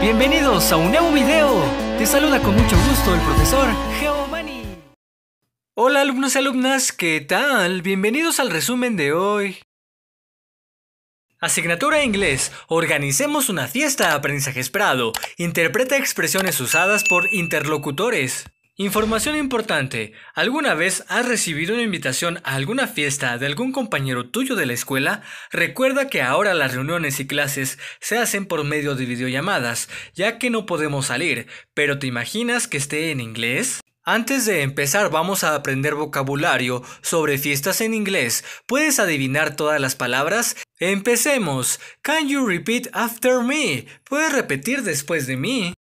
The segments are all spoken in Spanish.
Bienvenidos a un nuevo video. Te saluda con mucho gusto el profesor Geomani. Hola alumnos y alumnas, ¿qué tal? Bienvenidos al resumen de hoy. Asignatura Inglés. Organicemos una fiesta de aprendizaje esperado. Interpreta expresiones usadas por interlocutores. Información importante. ¿Alguna vez has recibido una invitación a alguna fiesta de algún compañero tuyo de la escuela? Recuerda que ahora las reuniones y clases se hacen por medio de videollamadas, ya que no podemos salir, pero ¿te imaginas que esté en inglés? Antes de empezar vamos a aprender vocabulario sobre fiestas en inglés. ¿Puedes adivinar todas las palabras? Empecemos. Can you repeat after me? ¿Puedes repetir después de mí?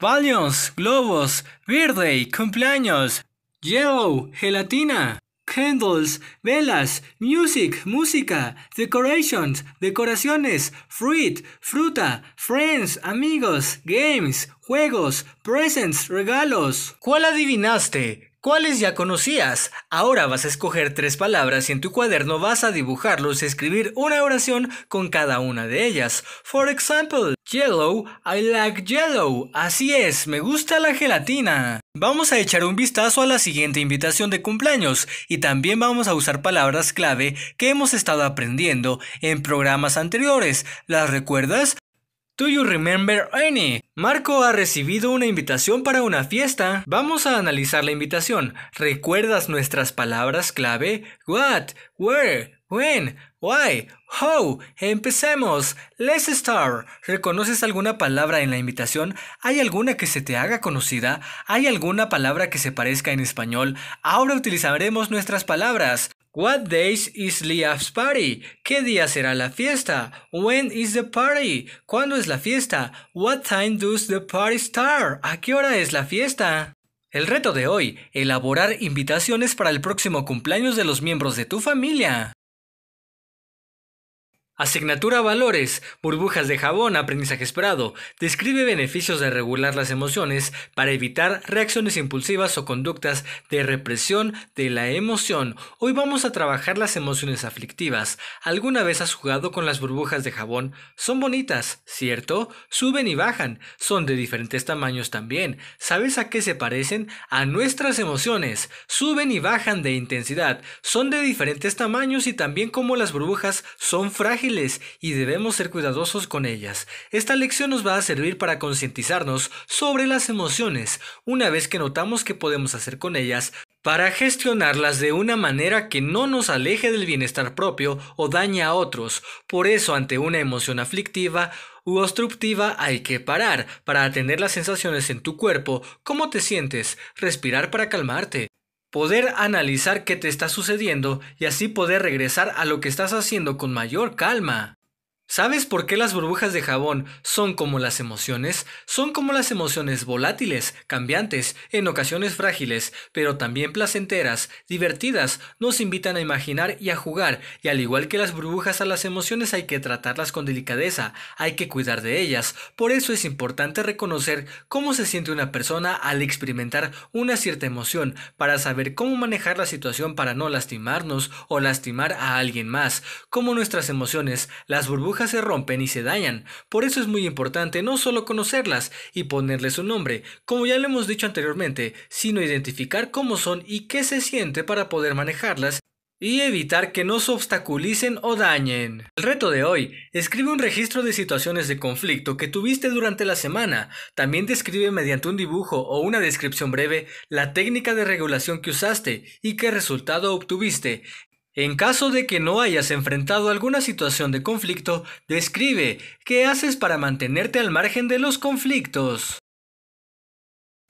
Balloons, globos, verde, cumpleaños, yellow, gelatina, candles, velas, music, música, decorations, decoraciones, fruit, fruta, friends, amigos, games, juegos, presents, regalos. ¿Cuál adivinaste? ¿Cuáles ya conocías? Ahora vas a escoger tres palabras y en tu cuaderno vas a dibujarlos y escribir una oración con cada una de ellas. For example, yellow, I like yellow. Así es, me gusta la gelatina. Vamos a echar un vistazo a la siguiente invitación de cumpleaños y también vamos a usar palabras clave que hemos estado aprendiendo en programas anteriores. ¿Las recuerdas? Do You Remember Any? Marco ha recibido una invitación para una fiesta. Vamos a analizar la invitación. ¿Recuerdas nuestras palabras clave? What, where, when, why, how. Empecemos. Let's start. ¿Reconoces alguna palabra en la invitación? ¿Hay alguna que se te haga conocida? ¿Hay alguna palabra que se parezca en español? Ahora utilizaremos nuestras palabras. What days is Leah's party? ¿Qué día será la fiesta? When is the party? ¿Cuándo es la fiesta? What time does the party start? ¿A qué hora es la fiesta? El reto de hoy, elaborar invitaciones para el próximo cumpleaños de los miembros de tu familia. Asignatura Valores, burbujas de jabón, aprendizaje esperado. Describe beneficios de regular las emociones para evitar reacciones impulsivas o conductas de represión de la emoción. Hoy vamos a trabajar las emociones aflictivas. ¿Alguna vez has jugado con las burbujas de jabón? Son bonitas, ¿cierto? Suben y bajan. Son de diferentes tamaños también. ¿Sabes a qué se parecen? A nuestras emociones. Suben y bajan de intensidad. Son de diferentes tamaños y también como las burbujas son frágiles y debemos ser cuidadosos con ellas. Esta lección nos va a servir para concientizarnos sobre las emociones, una vez que notamos qué podemos hacer con ellas para gestionarlas de una manera que no nos aleje del bienestar propio o dañe a otros. Por eso, ante una emoción aflictiva, u obstructiva hay que parar para atender las sensaciones en tu cuerpo, cómo te sientes, respirar para calmarte, poder analizar qué te está sucediendo y así poder regresar a lo que estás haciendo con mayor calma. ¿Sabes por qué las burbujas de jabón son como las emociones? Son como las emociones volátiles, cambiantes, en ocasiones frágiles, pero también placenteras, divertidas, nos invitan a imaginar y a jugar, y al igual que las burbujas a las emociones hay que tratarlas con delicadeza, hay que cuidar de ellas, por eso es importante reconocer cómo se siente una persona al experimentar una cierta emoción, para saber cómo manejar la situación para no lastimarnos o lastimar a alguien más, como nuestras emociones, las burbujas se rompen y se dañan. Por eso es muy importante no solo conocerlas y ponerles un nombre, como ya lo hemos dicho anteriormente, sino identificar cómo son y qué se siente para poder manejarlas y evitar que nos obstaculicen o dañen. El reto de hoy, escribe un registro de situaciones de conflicto que tuviste durante la semana. También describe mediante un dibujo o una descripción breve la técnica de regulación que usaste y qué resultado obtuviste. En caso de que no hayas enfrentado alguna situación de conflicto, describe qué haces para mantenerte al margen de los conflictos.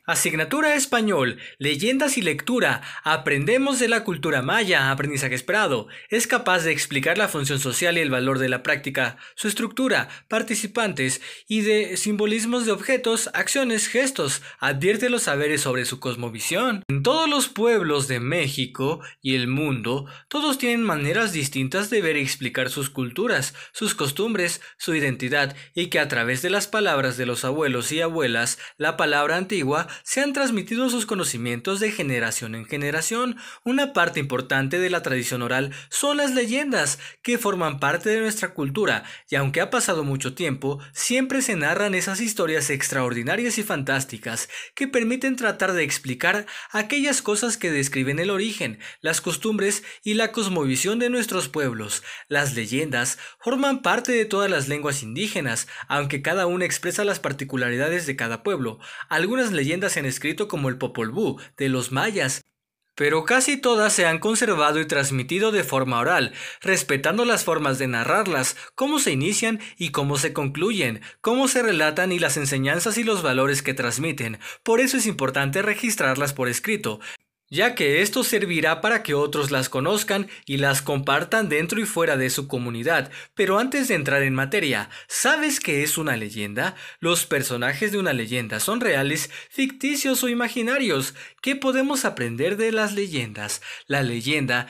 Asignatura Español, Leyendas y Lectura, Aprendemos de la Cultura Maya, Aprendizaje Esperado, es capaz de explicar la función social y el valor de la práctica, su estructura, participantes y de simbolismos de objetos, acciones, gestos, advierte los saberes sobre su cosmovisión. En todos los pueblos de México y el mundo, todos tienen maneras distintas de ver y explicar sus culturas, sus costumbres, su identidad y que a través de las palabras de los abuelos y abuelas, la palabra antigua se han transmitido sus conocimientos de generación en generación. Una parte importante de la tradición oral son las leyendas, que forman parte de nuestra cultura, y aunque ha pasado mucho tiempo, siempre se narran esas historias extraordinarias y fantásticas, que permiten tratar de explicar aquellas cosas que describen el origen, las costumbres y la cosmovisión de nuestros pueblos. Las leyendas forman parte de todas las lenguas indígenas, aunque cada una expresa las particularidades de cada pueblo. Algunas leyendas en escrito como el Popol Vuh de los mayas, pero casi todas se han conservado y transmitido de forma oral, respetando las formas de narrarlas, cómo se inician y cómo se concluyen, cómo se relatan y las enseñanzas y los valores que transmiten. Por eso es importante registrarlas por escrito, ya que esto servirá para que otros las conozcan y las compartan dentro y fuera de su comunidad. Pero antes de entrar en materia, ¿sabes qué es una leyenda? Los personajes de una leyenda son reales, ficticios o imaginarios. ¿Qué podemos aprender de las leyendas? La leyenda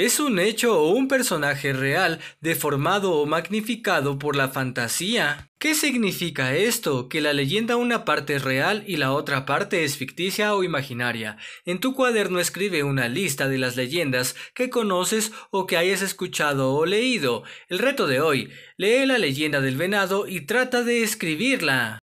es un hecho o un personaje real, deformado o magnificado por la fantasía. ¿Qué significa esto? Que la leyenda una parte es real y la otra parte es ficticia o imaginaria. En tu cuaderno escribe una lista de las leyendas que conoces o que hayas escuchado o leído. El reto de hoy, lee la leyenda del venado y trata de escribirla.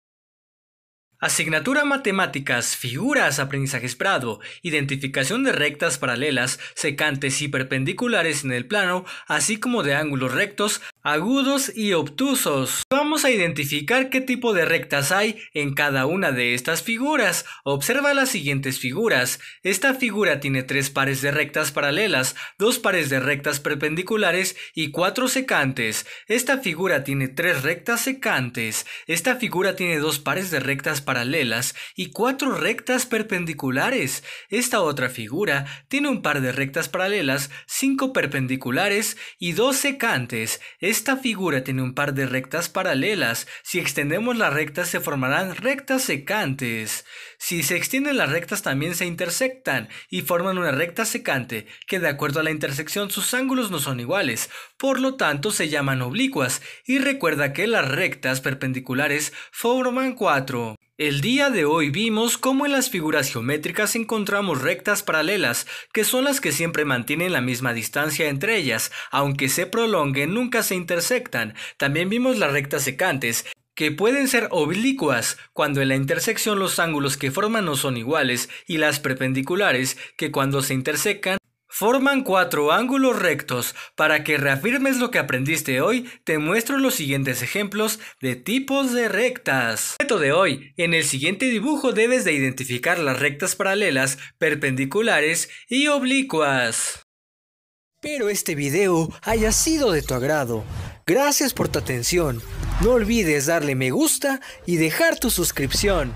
Asignatura matemáticas, figuras, aprendizaje Prado, identificación de rectas paralelas, secantes y perpendiculares en el plano, así como de ángulos rectos, agudos y obtusos. Vamos a identificar qué tipo de rectas hay en cada una de estas figuras. Observa las siguientes figuras. Esta figura tiene tres pares de rectas paralelas, dos pares de rectas perpendiculares y cuatro secantes. Esta figura tiene tres rectas secantes. Esta figura tiene dos pares de rectas paralelas y cuatro rectas perpendiculares. Esta otra figura tiene un par de rectas paralelas, cinco perpendiculares y dos secantes. Esta figura tiene un par de rectas paralelas. Si extendemos las rectas se formarán rectas secantes. Si se extienden las rectas también se intersectan y forman una recta secante, que de acuerdo a la intersección sus ángulos no son iguales, por lo tanto se llaman oblicuas, y recuerda que las rectas perpendiculares forman cuatro. El día de hoy vimos cómo en las figuras geométricas encontramos rectas paralelas, que son las que siempre mantienen la misma distancia entre ellas, aunque se prolonguen nunca se intersectan. También vimos las rectas secantes, que pueden ser oblicuas, cuando en la intersección los ángulos que forman no son iguales, y las perpendiculares, que cuando se intersecan Forman cuatro ángulos rectos. Para que reafirmes lo que aprendiste hoy, te muestro los siguientes ejemplos de tipos de rectas. Reto de hoy. En el siguiente dibujo debes de identificar las rectas paralelas, perpendiculares y oblicuas. Espero este video haya sido de tu agrado. Gracias por tu atención. No olvides darle me gusta y dejar tu suscripción.